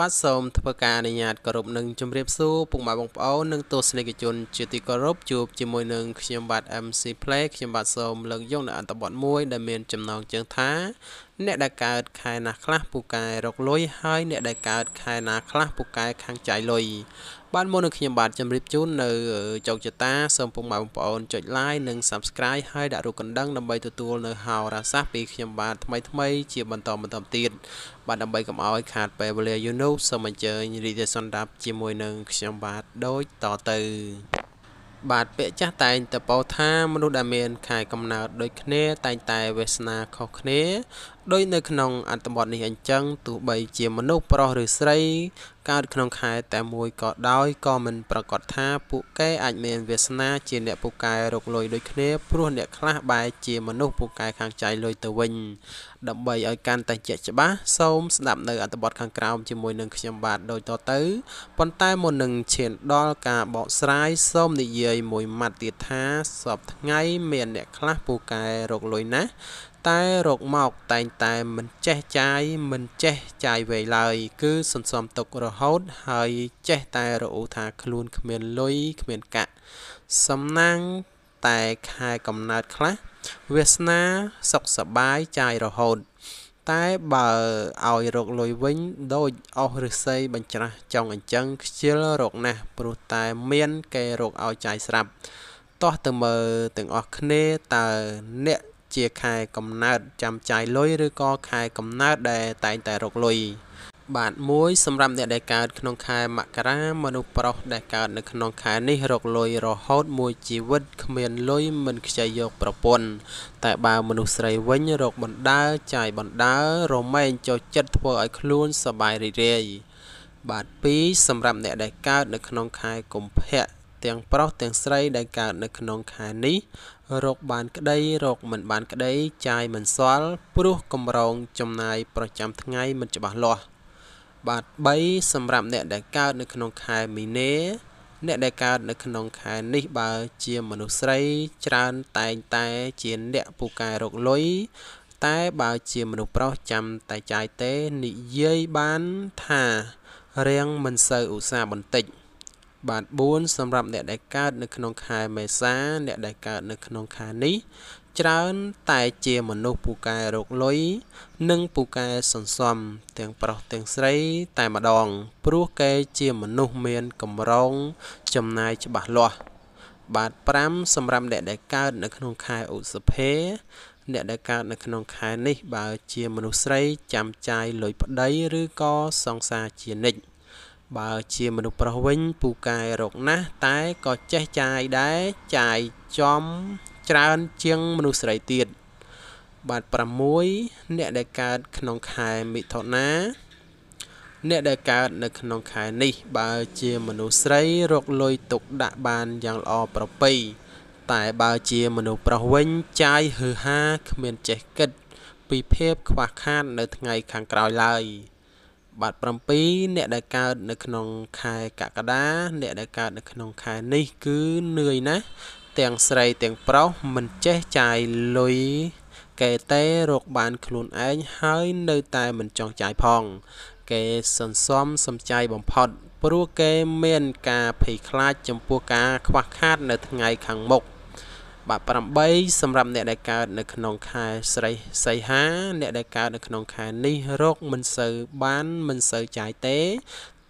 បាទសូមធ្វើការអនុញ្ញាតគោរពនិងជម្រាបសួរពុកម៉ែបងប្អូននិង ទស្សនិកជន ជាទីគោរពជួបជាមួយនឹងខ្ញុំបាទ MC Play ខ្ញុំបាទសូមលើកយកនៅអត្ថបទមួយដែលមានចំណងជើងថាអ្នកដែលកើតខែណាខ្លះពូកែរកលុយហើយអ្នកដែលកើតខែណាខ្លះពូកែខាងចាយលុយបានមុននឹងខ្ញុំបាទជម្រាបជូននៅចុកចតាសូមពុកម៉ែបងប្អូនចុច like និង subscribe ហើយដាក់រូបកណ្ដឹងដើម្បីទទួលនៅហោរាសាស្ត្រពីខ្ញុំបាទថ្មីថ្មីជាបន្តបន្តទៀតបាទដើម្បីកុំឲ្យខាតពេលវេលាយូរនោះសូមអញ្ជើញរីទេសនដាប់ជាមួយនឹងខ្ញុំបាទដូចតទៅបាទពាក្យចាស់តែងតែពោលថាមនុស្សដែលមានខែកំណើតដូចគ្នាតែងតែវាសនាខុសគ្នាដោយនៅក្នុងអត្ថបទនេះអញ្ចឹងទោះបីជាមនុស្សប្រុសឬស្រីកើតក្នុងខែតែមួយក៏ដោយក៏មិនប្រកាសថា ពួកគេអាចមានវាសនាជាអ្នកពូកែរកលុយដូចគ្នាព្រោះអ្នកខ្លះបែរជាមនុស្សពូកែខាងចៃលុយទៅវិញដើម្បីឲ្យកាន់តែជាក់ច្បាស់សូមស្ដាប់នៅអត្ថបទខាងក្រោមជាមួយនឹងខ្ញុំបាទដូចតទៅប៉ុន្តែមុននឹងឈានដល់ការបកស្រាយសូមនិយាយមួយម៉ាត់ទៀតថាសពថ្ងៃមានអ្នកខ្លះពូកែរកលុយណាស់តែរកមកតែងតែមិនចេះចាយមិនចេះចាយវេឡើយគឺសន្សំទុករហូតហើយចេះតែរអ៊ូថាខ្លួនគ្មានលុយគ្មានកាក់សំណាងតែខែកំណើតខ្លះវាសនាសុខសបាយចាយរហូតតែបើឲ្យរកលុយវិញដូចអស់ឫស្សីបញ្ច្រាស់ចង់អញ្ចឹងខ្ជិលរកណាស់ព្រោះតែមានគេរកឲ្យចាយស្រាប់តោះទៅមើលទាំងអស់គ្នាតើអ្នកជាខែកំណើតចាំចាយលុយឬក៏ខែកំណើតដែលតែងតែរកលុយបាទមួយសម្រាប់អ្នកដែលកើតក្នុងខែមករាមនុស្សប្រុសដែលកើតនៅក្នុងខែនេះរកលុយរហូតមួយជីវិត គ្មានលុយមិនខ្ចីយកប្រពន្ធតែបើមនុស្សស្រីវិញរកបណ្ដើចាយបណ្ដើរមែងចុចចិត្តធ្វើឲ្យខ្លួនសប្បាយរីករាយបាទពីរសម្រាប់អ្នកដែលកើតនៅក្នុងខែកុម្ភៈទាំងប្រុសទាំងស្រីដែលកើតនៅក្នុងខែនេះរកបានក្តី រកមិនបានក្តីចាយមិនសល់ព្រោះកម្រងចំណាយប្រចាំថ្ងៃមិនច្បាស់លាស់បាទ3សម្រាប់អ្នក ដែលកើតនៅក្នុងខែមីនាអ្នកដែលកើតនៅក្នុងខែនេះបើជាមនុស្សស្រីច្រើនតែងតែជាអ្នកពូកែរកលុយតែបើជាមនុស្សប្រុសចាំតែចាយទេនិយាយបានថារៀងមិនសូវឧស្សាហ៍បន្តិច។បាទ4សម្រាប់អ្នកដែលកើត នៅក្នុងខែមេសាអ្នកដែលកើតនៅក្នុងខែនេះច្រើនតែជាមនុស្សពូកែរោគលុយនិងពូកែសន្សំទាំងប្រុសទាំងស្រីតែម្ដងព្រោះគេជាមនុស្សមានកម្រងចំណាយច្បាស់លាស់បាទ5សម្រាប់អ្នកដែលកើតនៅក្នុងខែឧសភាអ្នកដែលកើតនៅក្នុងខែនេះ បើជាមនុស្សស្រីចាំចាយលុយប្តីឬក៏សង្សារជានិច្ចបើជាមនុស្សប្រុសវិញពូកែរកណាស់តែក៏ចេះចាយដែរចាយចំ ច្រើនជាងមនុស្សស្រីទៀតបាទ6អ្នកដែលកើតក្នុងខែមិថុនាអ្នកដែលកើតនៅក្នុងខែនេះបើជាមនុស្សស្រីរកលុយទុកដាក់បានយ៉ាងល្អប្រពៃតែបើជាមនុស្សប្រុសវិញចាយហឺហាគ្មានចេះគិតពីភាពខ្វះខាតនៅថ្ងៃខាងក្រោយឡើយបាទ7អ្នកដែលកើតនៅក្នុងខែកក្កដាអ្នកដែលកើតនៅក្នុងខែនេះគឺនឿយណាស់ទាំងស្រីទាំងប្រុសមិនចេះចាយលុយកេតេរកបានខ្លួនឯងហើយនៅតែមិនចង់ចាយផង គេសន្សំសំចៃបំផុត ព្រោះគេមានការភ័យខ្លាចចំពោះការខ្វះខាតនៅថ្ងៃខាងមុខបាទ8សម្រាប់អ្នកដែលកើតនៅក្នុងខែស្រីសីហាអ្នកដែលកើតនៅក្នុងខែនេះរកមិនសូវបានមិនសូវចាយទេ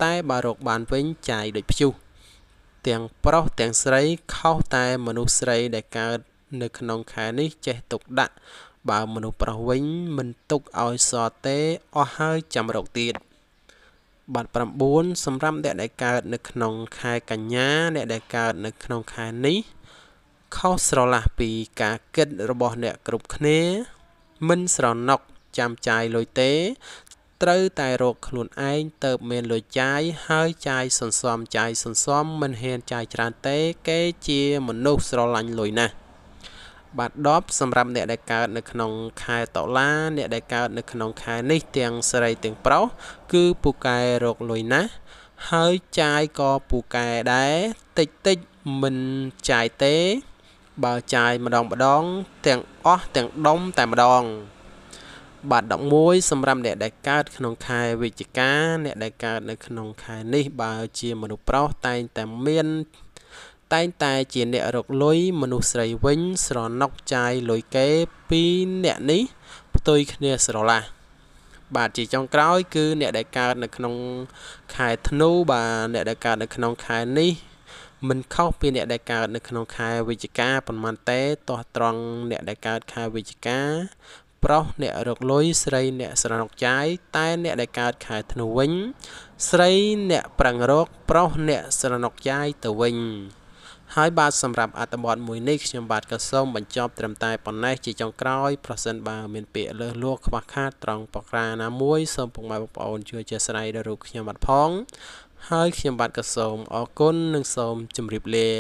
តែបើរកបានវិញចាយដូចព្យុះទាំងប្រុសទាំងស្រីខុសតែមនុស្សស្រីដែលកើតនៅក្នុងខែនេះ ចេះទុកដាក់បើមនុស្សប្រុសវិញ មិនទុកឲ្យសតទេអស់ហើយចាំរកទៀតបាទ9សម្រាប់អ្នកដែលកើតនៅក្នុងខែកញ្ញាអ្នកដែលកើតនៅក្នុងខែនេះខុសស្រឡះពីការគិតរបស់អ្នកគ្រប់គ្នាមិនស្រណុកចាំចាយលុយទេ ត្រូវតែរកខ្លួនឯងទៅមានលុយចាយហើយចាយសន្សំចាយសន្សំមិនហ៊ានចាយច្រើនទេ គេជាមនុស្សស្រឡាញ់លុយណាស់បាទ10សម្រាប់អ្នកដែលកើតនៅក្នុងខែតុលាអ្នកដែលកើតនៅក្នុងខែនេះទាំងស្រីទាំងប្រុសគឺពូកែរកលុយណាស់ហើយចាយក៏ពូកែដែរតិចតិចមិនចាយទេបើចាយម្ដងម្ដង ទាំងអស់ទាំងដុំតែម្ដង បាទ11សម្រាប់អ្នកដែលកើតក្នុងខែវិច្ឆិកាអ្នកដែលកើតនៅក្នុងខែនេះ បើជាមនុស្សប្រុសតែងតែមាន តែងតែជាអ្នករកលុយមនុស្សស្រីវិញ ស្រណុកចាយលុយគេពីអ្នកនេះផ្ទុយគ្នាស្រឡះបាទជាចុងក្រោយ គឺ អ្នកដែលកើតនៅក្នុងខែធ្នូបាទអ្នកដែលកើតនៅក្នុងខែនេះមិនខុសពីអ្នកដែលកើតនៅក្នុងខែវិច្ឆិកាប៉ុន្មានទេទាស់ត្រង់អ្នកដែលកើតខែវិច្ឆិកាប្រុសអ្នករកលុយស្រីអ្នកស្រណុកចាយតែ អ្នកដែលកើតខែធ្នូវិញ ស្រីអ្នកប្រាំងរកប្រុសអ្នកស្រណុកចាយទៅវិញ ហើយបាទសម្រាប់អត្ថបទមួយនេះខ្ញុំបាទក៏សូមបញ្ចប់ត្រឹមតែប៉ុណ្ណេះជាចុងក្រោយប្រសិនបើមានពាក្យលើសលួសខ្វះខាតត្រង់បក្រាណាមួយសូមពុកម៉ែបងប្អូនជួយចេះស្រាយដល់រូបខ្ញុំបាត់ផងហើយខ្ញុំបាទក៏សូមអរគុណនិងសូមជម្រាបលា